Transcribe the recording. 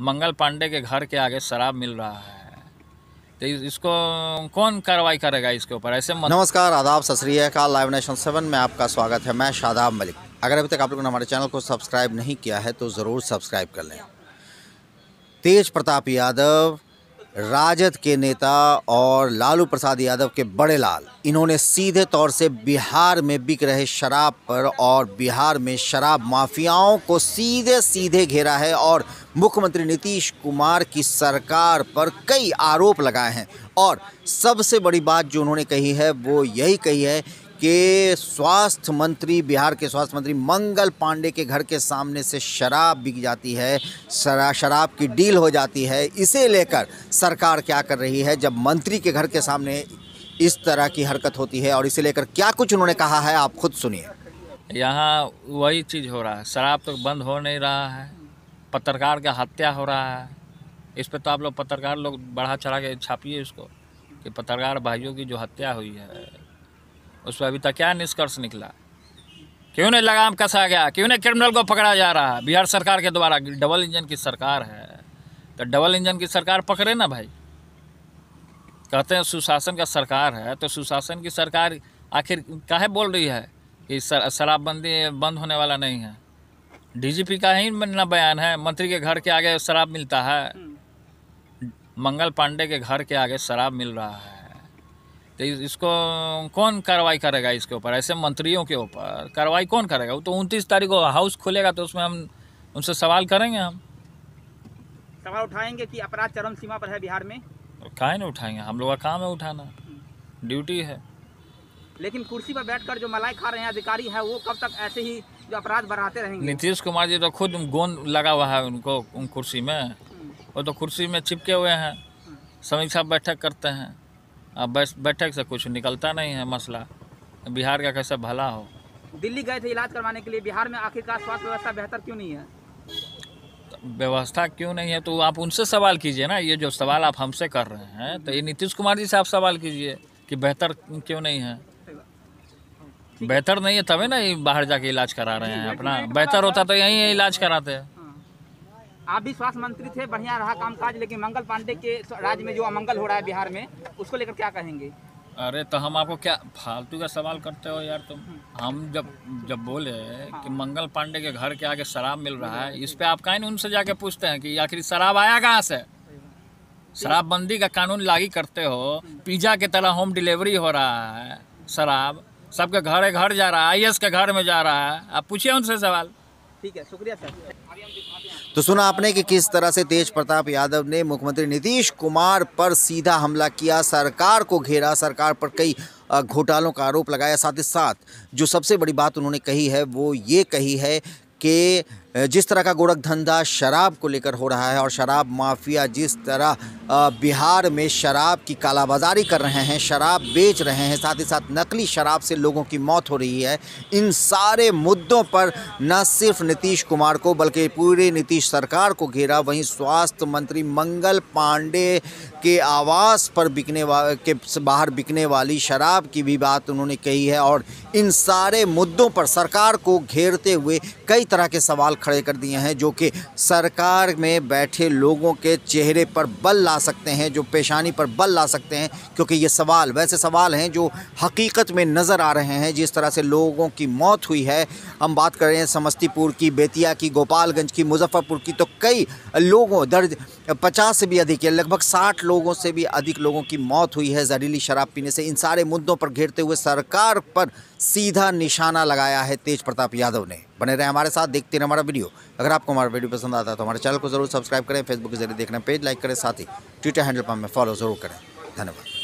मंगल पांडे के घर के आगे शराब मिल रहा है तो इसको कौन कार्रवाई करेगा इसके ऊपर ऐसे मत... नमस्कार आदाब सत श्रीकाल लाइव नेशन सेवन में आपका स्वागत है मैं शादाब मलिक अगर अभी तक आप लोगों ने हमारे चैनल को सब्सक्राइब नहीं किया है तो ज़रूर सब्सक्राइब कर लें तेज प्रताप यादव राजद के नेता और लालू प्रसाद यादव के बड़े लाल इन्होंने सीधे तौर से बिहार में बिक रहे शराब पर और बिहार में शराब माफियाओं को सीधे सीधे घेरा है और मुख्यमंत्री नीतीश कुमार की सरकार पर कई आरोप लगाए हैं और सबसे बड़ी बात जो उन्होंने कही है वो यही कही है के स्वास्थ्य मंत्री बिहार के स्वास्थ्य मंत्री मंगल पांडे के घर के सामने से शराब बिक जाती है शरा, शराब की डील हो जाती है इसे लेकर सरकार क्या कर रही है जब मंत्री के घर के सामने इस तरह की हरकत होती है और इसे लेकर क्या कुछ उन्होंने कहा है आप खुद सुनिए यहाँ वही चीज़ हो रहा है शराब तो बंद हो नहीं रहा है पत्रकार का हत्या हो रहा है इस पर तो आप लोग पत्रकार लोग बढ़ा चढ़ा के छापिए इसको कि पत्रकार भाइयों की जो हत्या हुई है उस पर अभी तक क्या निष्कर्ष निकला क्यों नहीं लगाम कसा गया क्यों नहीं क्रिमिनल को पकड़ा जा रहा है बिहार सरकार के द्वारा डबल इंजन की सरकार है तो डबल इंजन की सरकार पकड़े ना भाई कहते हैं सुशासन का सरकार है तो सुशासन की सरकार आखिर काहे बोल रही है कि शराबबंदी बंद होने वाला नहीं है डीजीपी का ही ना बयान है मंत्री के घर के आगे शराब मिलता है हम्म। मंगल पांडे के घर के आगे शराब मिल रहा है तो इसको कौन कार्रवाई करेगा इसके ऊपर ऐसे मंत्रियों के ऊपर कार्रवाई कौन करेगा वो तो उनतीस तारीख को हाउस खुलेगा तो उसमें हम उनसे सवाल करेंगे हम सवाल उठाएंगे कि अपराध चरम सीमा पर है बिहार में काहे नहीं उठाएंगे हम लोग का काम है उठाना ड्यूटी है लेकिन कुर्सी पर बैठकर जो मलाई खा रहे हैं अधिकारी है वो कब तक ऐसे ही जो अपराध बढ़ाते रहेंगे नीतीश कुमार जी तो खुद गोंद लगा हुआ है उनको उन कुर्सी में हम्म। वो तो कुर्सी में चिपके हुए हैं हम्म। समीक्षा बैठक करते हैं अब बैठक से कुछ निकलता नहीं है मसला बिहार का कैसा भला हो दिल्ली गए थे इलाज करवाने के लिए बिहार में आखिरकार स्वास्थ्य व्यवस्था बेहतर क्यों नहीं है व्यवस्था क्यों नहीं है तो आप उनसे सवाल कीजिए ना ये जो सवाल आप हमसे कर रहे हैं तो ये नीतीश कुमार जी से आप सवाल कीजिए कि बेहतर क्यों नहीं है बेहतर नहीं है तभी ना ये बाहर जाके इलाज करा रहे हैं अपना बेहतर होता तो यहीं इलाज कराते हैं आप भी स्वास्थ्य मंत्री थे बढ़िया रहा कामकाज लेकिन मंगल पांडे के राज्य में जो अमंगल हो रहा है बिहार में उसको लेकर क्या कहेंगे अरे तो हम आपको क्या फालतू का सवाल करते हो यार तुम हम जब जब बोले हाँ। कि मंगल पांडे के घर के आगे शराब मिल रहा है इस पे आप कहीं उनसे जाके पूछते हैं कि आखिर शराब आया कहाँ से शराबबंदी का कानून लागू करते हो पिज्ज़ा की तरह होम डिलीवरी हो रहा है शराब सबके घर घर जा रहा है आई के घर में जा रहा है आप पूछिए उनसे सवाल ठीक है शुक्रिया सर तो सुना आपने कि किस तरह से तेज प्रताप यादव ने मुख्यमंत्री नीतीश कुमार पर सीधा हमला किया सरकार को घेरा सरकार पर कई घोटालों का आरोप लगाया साथ ही साथ जो सबसे बड़ी बात उन्होंने कही है वो ये कही है कि जिस तरह का गोरख धंधा शराब को लेकर हो रहा है और शराब माफिया जिस तरह बिहार में शराब की कालाबाजारी कर रहे हैं शराब बेच रहे हैं साथ ही साथ नकली शराब से लोगों की मौत हो रही है इन सारे मुद्दों पर न सिर्फ नीतीश कुमार को बल्कि पूरे नीतीश सरकार को घेरा वहीं स्वास्थ्य मंत्री मंगल पांडे के आवास पर बिकने के बाहर बिकने वाली शराब की भी बात उन्होंने कही है और इन सारे मुद्दों पर सरकार को घेरते हुए कई तरह के सवाल खड़े कर दिए हैं जो कि सरकार में बैठे लोगों के चेहरे पर बल ला सकते हैं जो पेशानी पर बल ला सकते हैं क्योंकि ये सवाल वैसे सवाल हैं जो हकीकत में नज़र आ रहे हैं जिस तरह से लोगों की मौत हुई है हम बात कर रहे हैं समस्तीपुर की बेतिया की गोपालगंज की मुजफ्फरपुर की तो कई लोगों दर्ज पचास से भी अधिक है लगभग साठ लोगों से भी अधिक लोगों की मौत हुई है जहरीली शराब पीने से इन सारे मुद्दों पर घेरते हुए सरकार पर सीधा निशाना लगाया है तेज प्रताप यादव ने बने रहे हमारे साथ देखते रहे हमारा वीडियो अगर आपको हमारा वीडियो पसंद आता है तो हमारे चैनल को जरूर सब्सक्राइब करें फेसबुक के जरिए देखना पेज लाइक करें साथ ही ट्विटर हैंडल पर हमें फॉलो जरूर करें धन्यवाद